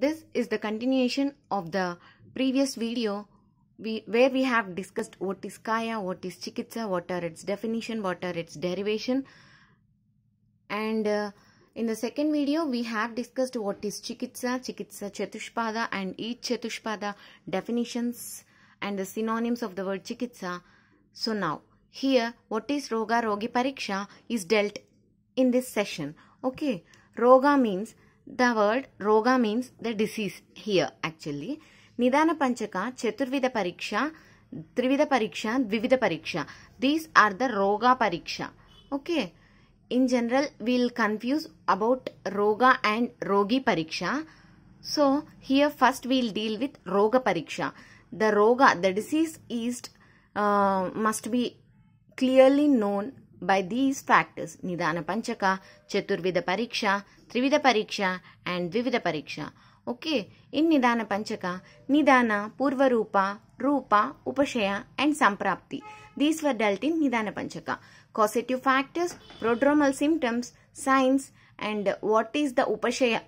This is the continuation of the previous video we, where we have discussed what is kaya, what is chikitsa, what are its definition, what are its derivation. And uh, in the second video, we have discussed what is chikitsa, chikitsa chatushpada and each chatushpada definitions and the synonyms of the word chikitsa. So now, here what is roga, rogi pariksha is dealt in this session. Okay, roga means the word roga means the disease here actually. Nidana Panchaka, chaturvidha Pariksha, Trivida Pariksha, Dvivida Pariksha. These are the roga pariksha. Okay. In general, we will confuse about roga and rogi pariksha. So, here first we will deal with roga pariksha. The roga, the disease is, uh, must be clearly known by these factors, Nidana Panchaka, Chaturvida Pariksha, Trivida Pariksha and Vivida Pariksha. Okay, in Nidana Panchaka, Nidana, Purva Rupa, Rupa, Upashaya and Samprapti. These were dealt in Nidana Panchaka. Causative factors, prodromal symptoms, signs and what is the Upashaya?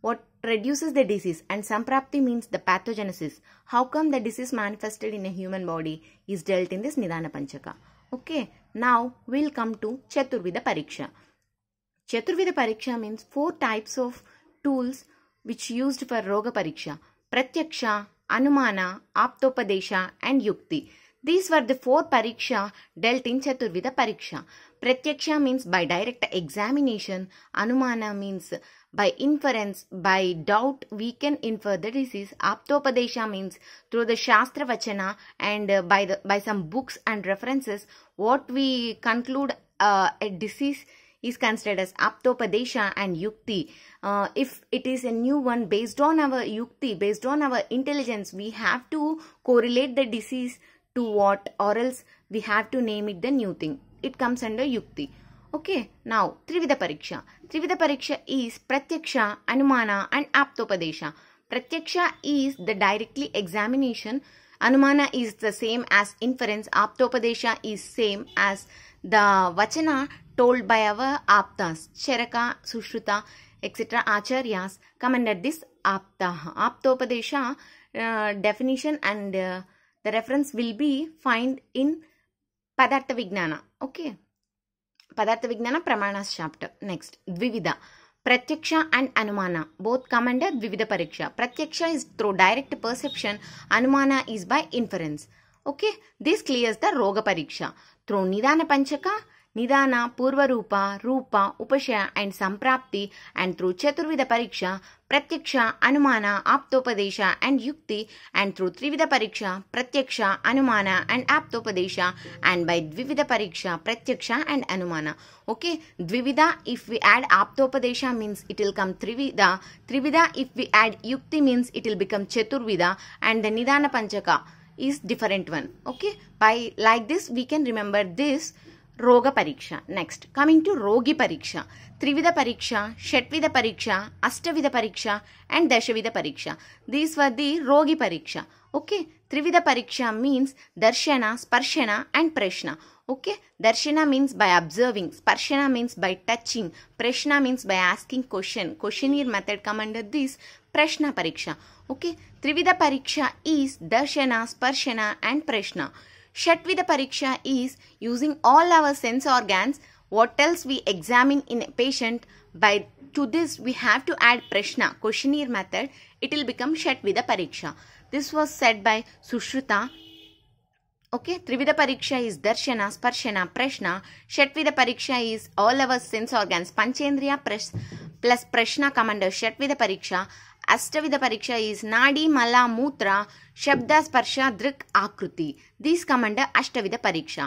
What reduces the disease and Samprapti means the pathogenesis. How come the disease manifested in a human body is dealt in this Nidana Panchaka. Okay, now we'll come to Chaturvida Pariksha. Chaturvida Pariksha means four types of tools which used for Roga Pariksha. Pratyaksha, Anumana, Aptopadesha and Yukti. These were the four Pariksha dealt in Chaturvida Pariksha. Pratyaksha means by direct examination. Anumana means by inference, by doubt, we can infer the disease. Aptopadesha means through the Shastra Vachana and uh, by, the, by some books and references, what we conclude uh, a disease is considered as aptopadesha and yukti. Uh, if it is a new one based on our yukti, based on our intelligence, we have to correlate the disease to what or else we have to name it the new thing. It comes under yukti. Okay now trividha pariksha त्रिविध परीक्ष is प्रत्यक्ष अनुमान and aptopadesha pratyaksha is the directly examination anumana is the same as inference aptopadesha is same as the vachana told by our aptas Charaka Sushruta etcetera acharya commended this apta aptopadesha definition and the reference will be find in padartha vigyana okay ಪದಾರ್ಥ ವಿಜ್ಞಾನ ಪ್ರಮಾಣಸ್ chapter next ದ್ವಿವಿಧ ಪ್ರತ್ಯಕ್ಷ and ಅನುಮಾನ both come under dvividha pariksha pratyaksha is through direct perception anumana is by inference okay this clears the roga pariksha through nidana panchaka nidana purvarupa rupa upashaya and samprapti and through chaturvidha pariksha pratyaksha anumana aptopadesha and yukti and through trividha pariksha pratyaksha anumana and aptopadesha and by dvividha pariksha pratyaksha and anumana okay dvividha if we add aptopadesha means it will come trividha trividha if we add yukti means it will become chaturvidha and the nidana panchaka is different one okay by like this we can remember this रोग परीक्ष next coming to रोगी परीक्ष त्रिविध परीक्ष षट्विध परीक्ष अष्टविध परीक्ष and दशविध परीक्ष these दि रोगी परीक्ष okay त्रिविध परीक्ष mean दर्शन स्पर्शन and प्रश्न ओके दर्शन मीन बै अबर्विंग स्पर्शन मीन बै टचिंग प्रश्न mean by asking question question er method come under these प्रश्न परीक्ष ओके त्रिविध परीक्ष दर्शन स्पर्शन एंड प्रश्न Shatvida Pariksha is using all our sense organs, what else we examine in a patient. By to this, we have to add Prashna, questionnaire method. It will become Shatvida Pariksha. This was said by Sushruta. Okay, Trivida Pariksha is Darshana, Sparshana, Prashna. Shatvida Pariksha is all our sense organs, Panchendriya plus Prashna commander, Shatvida Pariksha. अष्टविध परीक्ष is नाडी मला मूत्र शब्द स्पर्श दृक् आकृति this come under अष्टविध परीक्ष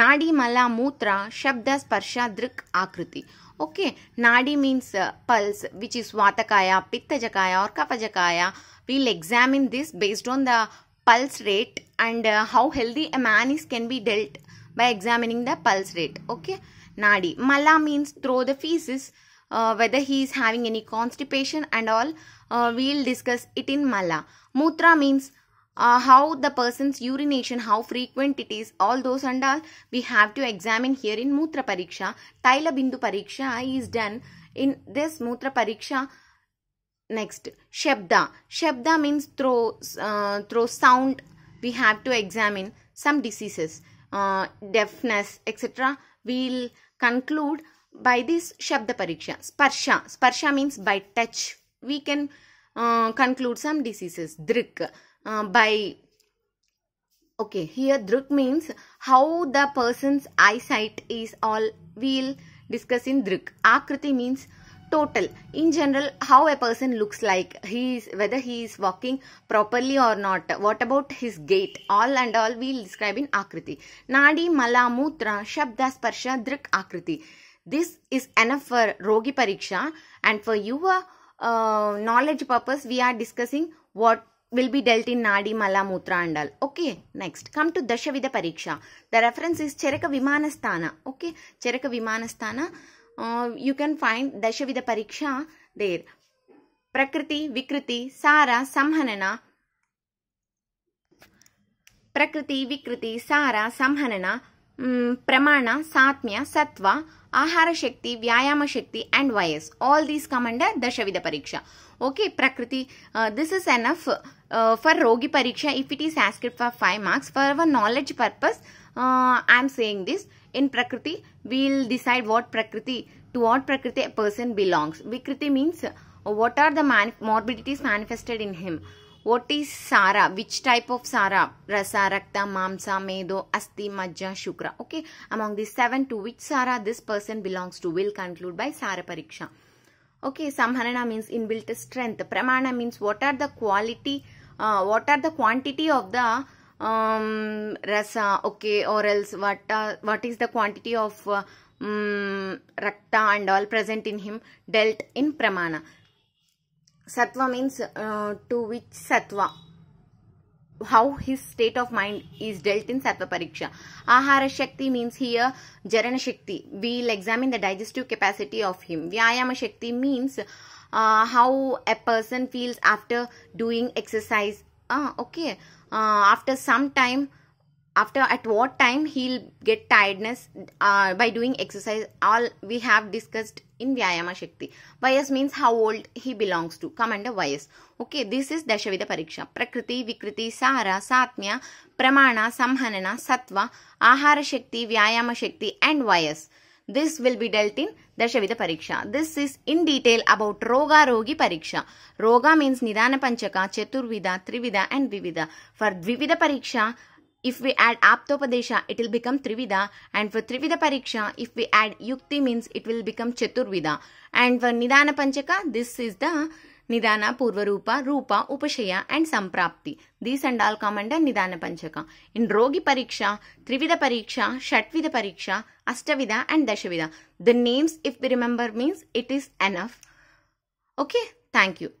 नाडी मला मूत्र शब्द स्पर्श दृक् आकृति ओके नाडी मीन्स पल्स विच इज वातकाय पित्तजकाय और कफजकाय will examine this based on the pulse rate and how healthy a man is can be dealt by examining the pulse rate okay नाडी मला means through the feces uh, whether he is having any constipation and all uh, we'll discuss it in mala mutra means uh, how the person's urination, how frequent it is, all those and all we have to examine here in Mutra Pariksha. Taila Bindu Pariksha is done in this Mutra Pariksha. Next, Shabda. Shabda means throw, uh, sound we have to examine some diseases, uh, deafness, etc. We'll conclude by this Shabda Pariksha. Sparsha. Sparsha means by touch. We can uh, conclude some diseases. Drik. Uh, by okay here druk means how the person's eyesight is all we'll discuss in druk akriti means total in general how a person looks like he is whether he is walking properly or not what about his gait all and all we'll describe in akriti nadi mala mutra shabda sparsha druk akriti This is enough for Rogi Pariksha and for your uh, knowledge purpose we are discussing what will be dealt in Nadi, Mala, Mutra and all. Okay, next. Come to Dashavida Pariksha. The reference is charaka vimana sthana Okay, charaka vimana sthana Uh, you can find Dashavida Pariksha there. Prakriti, Vikriti, Sara, Samhanana. Prakriti, Vikriti, Sara, Samhanana. प्रमाण सात्म्य सत्व आहार शक्ति व्यायाम शक्ति and वयस all these come under दशविध परीक्षा okay प्रकृति दिस इज एनफ फॉर रोगी परीक्षा if it is asked for five marks for our knowledge purpose I am saying this in प्रकृति वील डिसाइड व्हाट प्रकृति टू व्हाट प्रकृति a person belongs विकृति means what are the main morbidities manifested in him What is Sara? Which type of Sara? Rasa, Rakta, Mamsa, Medo, Asti, Majja, Shukra. Okay, among these seven, to which Sara this person belongs to will conclude by Sara Pariksha. Okay, Samharana means inbuilt strength. Pramana means what are the quality, uh, what are the quantity of the um, rasa, okay, or else what, uh, what is the quantity of uh, um, Rakta and all present in him dealt in Pramana. Satwa means uh, to which Satwa. How his state of mind is dealt in Satwa Pariksha. Ahara Shakti means here Jarana Shakti. We'll examine the digestive capacity of him. Vyayama Shakti means uh, how a person feels after doing exercise. Ah, okay. Uh, after some time, after at what time he'll get tiredness uh, by doing exercise all we have discussed in vyayama shakti vyas means how old he belongs to come under vyas okay this is dashavida pariksha prakriti vikriti sara satmya pramana samhanana satva ahara shakti vyayama shakti and vyas this will be dealt in Dashavida Pariksha. This is in detail about Roga Rogi Pariksha. Roga means Nidana Panchaka, Chaturvida, Trivida and Vivida. For Dvivida Pariksha, If we add Aptopadesha, it will become Trivida. And for Trivida Pariksha, if we add Yukti means it will become Chaturvida. And for Nidana Panchaka, this is the Nidana, purva roopa roopa Upashaya and Samprapti. These and all come under Nidana Panchaka. In Rogi Pariksha, Trivida Pariksha, Shatvida Pariksha, ashtavida and Dashavida. The names if we remember means it is enough. Okay, thank you.